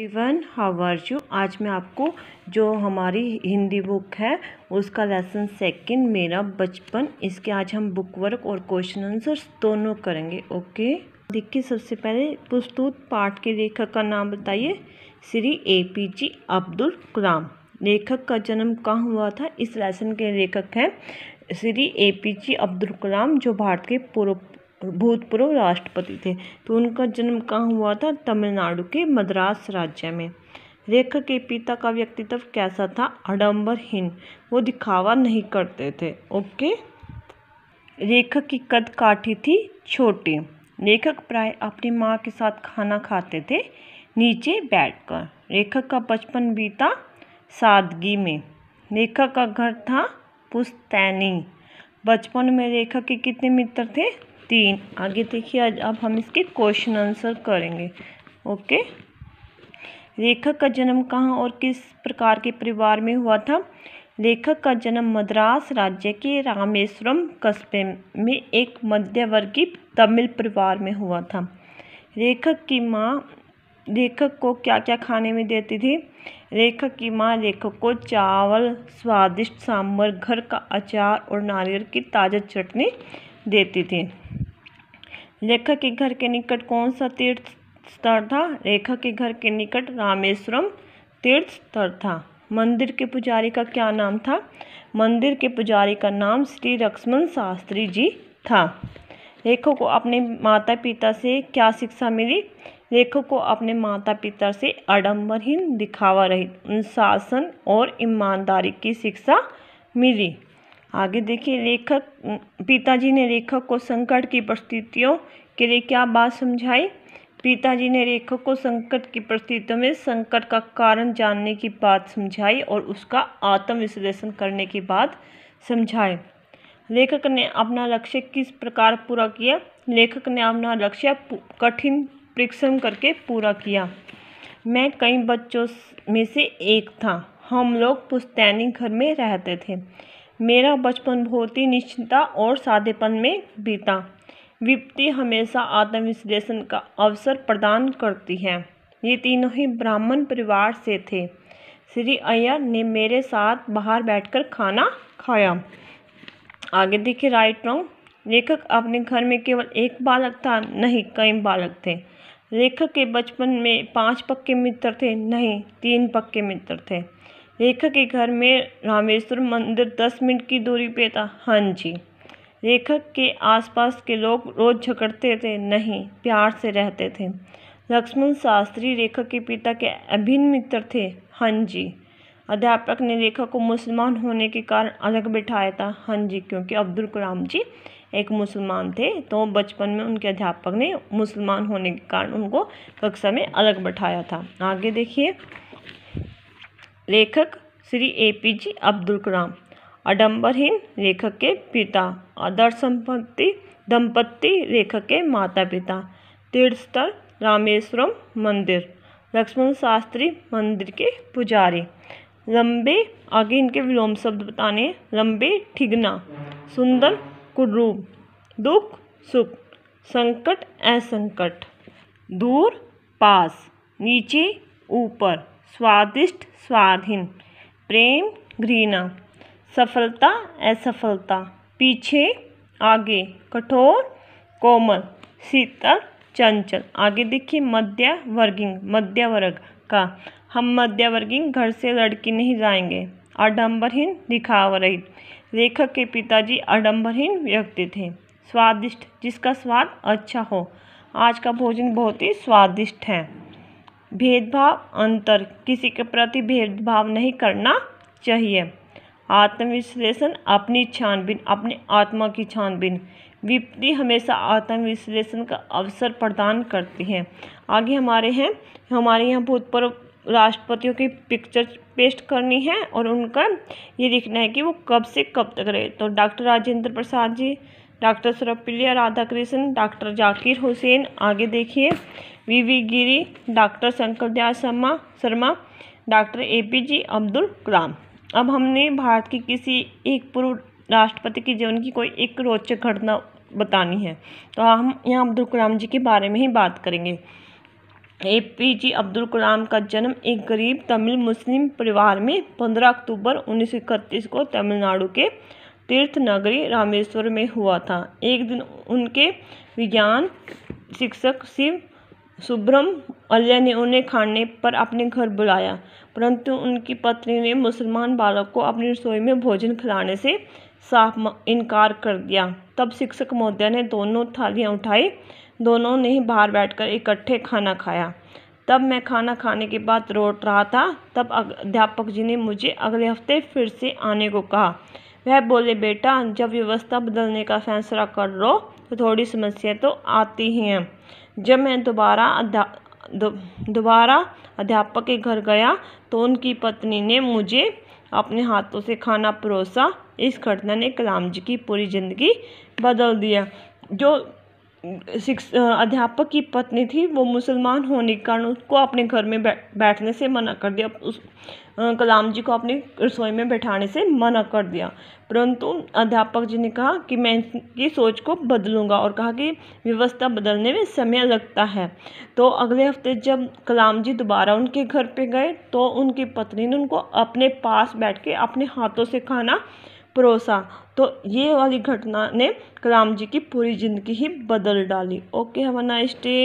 everyone how are you आज मैं आपको जो हमारी हिंदी बुक है उसका लेसन सेकंड मेरा बचपन इसके आज हम बुक वर्क और क्वेश्चन आंसर्स दोनों करेंगे ओके देखिए सबसे पहले प्रस्तुत पाठ के लेखक का नाम बताइए Shri A P J Abdul Kalam लेखक का जन्म कहाँ हुआ था इस लेसन के लेखक हैं Shri A P J Abdul Kalam जो भारत के पूर्व भूतपूर्व राष्ट्रपति थे तो उनका जन्म कहाँ हुआ था तमिलनाडु के मद्रास राज्य में रेखा के पिता का व्यक्तित्व कैसा था हिंद वो दिखावा नहीं करते थे ओके रेखक की कद काठी थी छोटी लेखक प्राय अपनी माँ के साथ खाना खाते थे नीचे बैठकर रेखक का बचपन बीता सादगी में रेखक का घर था पुस्तैनी बचपन में रेखा के कितने मित्र थे तीन आगे देखिए आज अब हम इसके क्वेश्चन आंसर करेंगे ओके लेखक का जन्म कहाँ और किस प्रकार के परिवार में हुआ था लेखक का जन्म मद्रास राज्य के रामेश्वरम कस्बे में एक मध्यवर्गीय तमिल परिवार में हुआ था लेखक की माँ लेखक को क्या क्या खाने में देती थी लेखक की माँ लेखक को चावल स्वादिष्ट सांभर घर का अचार और नारियल की ताज़ा चटनी देती थी लेखक के घर के निकट कौन सा तीर्थ स्थल था लेखक के घर के निकट रामेश्वरम तीर्थ स्थल था मंदिर के पुजारी का क्या नाम था मंदिर के पुजारी का नाम श्री लक्ष्मण शास्त्री जी था लेखक को अपने माता पिता से क्या शिक्षा मिली लेखक को अपने माता पिता से आडम्बरहीन दिखावा रहित अनुशासन और ईमानदारी की शिक्षा मिली आगे देखिए लेखक पिताजी ने लेखक को संकट की परिस्थितियों के लिए क्या बात समझाई पिताजी ने लेखक को संकट की परिस्थितियों में संकट का कारण जानने की बात समझाई और उसका आत्मविश्लेषण करने की बात समझाए लेखक ने अपना लक्ष्य किस प्रकार पूरा किया लेखक ने अपना लक्ष्य कठिन परिश्रम करके पूरा किया मैं कई बच्चों में से एक था हम लोग पुस्तैनी घर में रहते थे मेरा बचपन बहुत ही निश्चितता और सादेपन में बीता विपत्ति हमेशा आत्मविश्लेषण का अवसर प्रदान करती है ये तीनों ही ब्राह्मण परिवार से थे श्री अय्यर ने मेरे साथ बाहर बैठकर खाना खाया आगे देखिए राइट रॉन्ग लेखक अपने घर में केवल एक बालक था नहीं कई बालक थे लेखक के बचपन में पांच पक्के मित्र थे नहीं तीन पक्के मित्र थे रेखा के घर में रामेश्वर मंदिर दस मिनट की दूरी पे था हाँ जी रेखा के आसपास के लोग रोज़ झगड़ते थे नहीं प्यार से रहते थे लक्ष्मण शास्त्री रेखा के पिता के अभिन्न मित्र थे हाँ जी अध्यापक ने रेखा को मुसलमान होने के कारण अलग बिठाया था हाँ जी क्योंकि अब्दुल कलाम जी एक मुसलमान थे तो बचपन में उनके अध्यापक ने मुसलमान होने के कारण उनको कक्षा में अलग बैठाया था आगे देखिए लेखक Shri A P J Abdul Kalam आडम्बरहीन लेखक के पिता आदर्श संपत्ति दंपत्ति लेखक के माता पिता तीर्थस्थल रामेश्वरम मंदिर लक्ष्मण शास्त्री मंदिर के पुजारी लंबे आगे इनके विलोम शब्द बताने लंबे ठिगना सुंदर कुरूप दुख सुख संकट असंकट दूर पास नीचे ऊपर स्वादिष्ट स्वाधीन प्रेम घृणा सफलता असफलता पीछे आगे कठोर कोमल शीतल चंचल आगे देखिए मध्य वर्गिंग मध्य वर्ग का हम मध्य वर्गिंग घर से लड़की नहीं जाएंगे आडम्बरहीन दिखावर रहित लेखक के पिताजी आडम्बरहीन व्यक्ति थे स्वादिष्ट जिसका स्वाद अच्छा हो आज का भोजन बहुत ही स्वादिष्ट है भेदभाव अंतर किसी के प्रति भेदभाव नहीं करना चाहिए आत्मविश्लेषण अपनी छानबीन अपने आत्मा की छानबीन विपत्ति हमेशा आत्मविश्लेषण का अवसर प्रदान करती है आगे हमारे हैं हमारे यहाँ भूतपूर्व राष्ट्रपतियों की पिक्चर पेस्ट करनी है और उनका ये लिखना है कि वो कब से कब तक रहे तो doctor Rajendra Prasad ji doctor Sarvapriya Radhakrishna doctor Zakir Hussain आगे देखिए V V Giri doctor Shankar Dayal Sharma Sharma doctor A P J Abdul Kalam अब हमने भारत की किसी एक पूर्व राष्ट्रपति के जीवन की कोई एक रोचक घटना बतानी है तो हम यहाँ अब्दुल कलाम जी के बारे में ही बात करेंगे ए पी जी अब्दुल कलाम का जन्म एक गरीब तमिल मुस्लिम परिवार में 15 अक्टूबर उन्नीस को तमिलनाडु के तीर्थ नगरी रामेश्वर में हुआ था एक दिन उनके विज्ञान शिक्षक शिव सुब्रम अल्य ने उन्हें खाने पर अपने घर बुलाया परंतु उनकी पत्नी ने मुसलमान बालक को अपनी रसोई में भोजन खिलाने से साफ इनकार कर दिया तब शिक्षक महोदय ने दोनों थालियाँ उठाई दोनों ने ही बाहर बैठकर इकट्ठे खाना खाया तब मैं खाना खाने के बाद रोट रहा था तब अध्यापक जी ने मुझे अगले हफ्ते फिर से आने को कहा वह बोले बेटा जब व्यवस्था बदलने का फ़ैसला कर लो तो थोड़ी समस्या तो आती ही हैं जब मैं दोबारा दोबारा अध्यापक के घर गया तो उनकी पत्नी ने मुझे अपने हाथों से खाना परोसा इस घटना ने कलाम जी की पूरी ज़िंदगी बदल दिया जो अध्यापक की पत्नी थी वो मुसलमान होने के कारण उसको अपने घर में बैठने से मना कर दिया उस कलाम जी को अपनी रसोई में बैठाने से मना कर दिया परंतु अध्यापक जी ने कहा कि मैं इनकी सोच को बदलूंगा और कहा कि व्यवस्था बदलने में समय लगता है तो अगले हफ्ते जब कलाम जी दोबारा उनके घर पे गए तो उनकी पत्नी ने उनको अपने पास बैठ के अपने हाथों से खाना परोसा तो ये वाली घटना ने राम जी की पूरी ज़िंदगी ही बदल डाली okay have a nice day